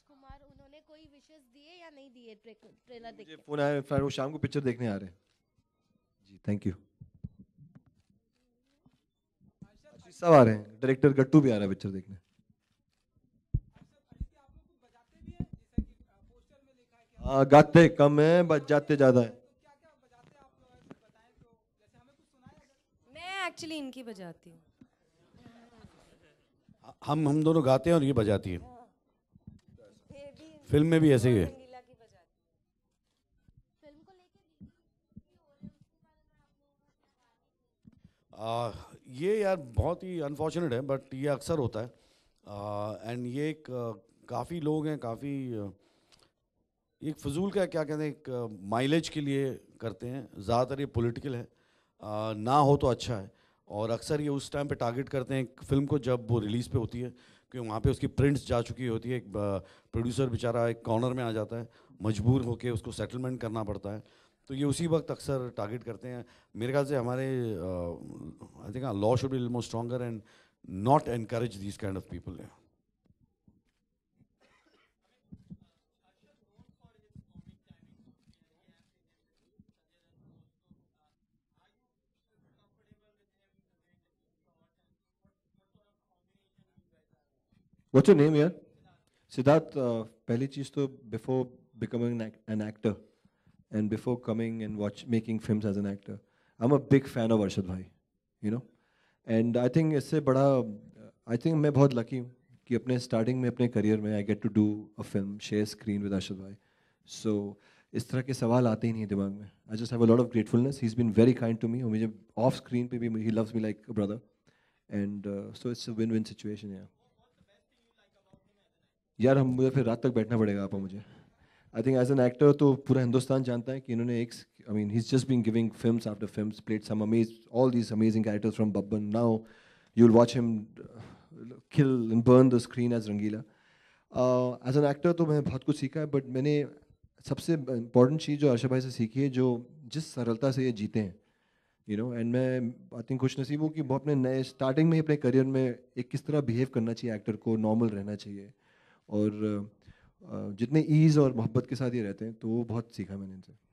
राजकुमार उन्होंने कोई विशेष दिए या नहीं दिए ट्रेलर देख फोन आया वो शाम को पिक्चर देखने आ रहे जी थैंक यू सब आ रहे हैं डायरेक्टर गट्टू भी आ रहा है पिक्चर देखने हाँ गाते कम है बस जाते ज्यादा है मैं एक्चुअली इनकी बजाती हूँ हम हम दोनों गाते हैं और ये बजाती है फिल्म में भी ऐसे ही है आ, ये यार बहुत ही अनफॉर्चुनेट है बट ये अक्सर होता है एंड ये एक काफ़ी लोग हैं काफ़ी एक फजूल का क्या कहते हैं एक माइलेज के लिए करते हैं ज़्यादातर ये पॉलिटिकल है आ, ना हो तो अच्छा है और अक्सर ये उस टाइम पे टारगेट करते हैं फिल्म को जब वो रिलीज़ पे होती है क्योंकि वहाँ पे उसकी प्रिंट्स जा चुकी होती है एक प्रोड्यूसर बेचारा एक कॉर्नर में आ जाता है मजबूर होकर उसको सेटलमेंट करना पड़ता है तो ये उसी वक्त अक्सर टारगेट करते हैं मेरे ख्याल से हमारे I think law should be more stronger and not encourage these kind of people है What's your name here? Siddharth, uh, पहली to before becoming an, an actor and before coming and watch making films as an actor, I'm a big fan of Arshad you know, and I think इससे बड़ा I think I'm very lucky हूँ कि starting में अपने career I get to do a film, share screen with Arshad भाई, so इस तरह के सवाल आते ही नहीं दिमाग में I just have a lot of gratefulness he is been very kind to me मुझे ऑफ स्क्रीन पे भी he loves me like brother and so it's win win situation यार यार हम मुझे फिर रात तक बैठना पड़ेगा आपा मुझे I think as an actor तो पूरा हिंदुस्तान जानता है कि इन्होंने एक I mean he just been giving film after film played some amaze all these amazing characters from Babban now you will watch him kill in burn the screen as Rangeela as an actor तो मैंने बहुत कुछ सीखा है but मैंने सबसे important चीज़ जो आशा भाई से सीखी है जो जिस सरलता से ये जीते हैं यू नो एंड मैं आई थिंक खुश नसीब हूँ कि वो अपने नए स्टार्टिंग में अपने करियर में एक किस तरह बिहेव करना चाहिए एक्टर को नॉर्मल रहना चाहिए और जितने ईज़ और मोहब्बत के साथ ये रहते हैं तो वो बहुत सीखा मैंने इनसे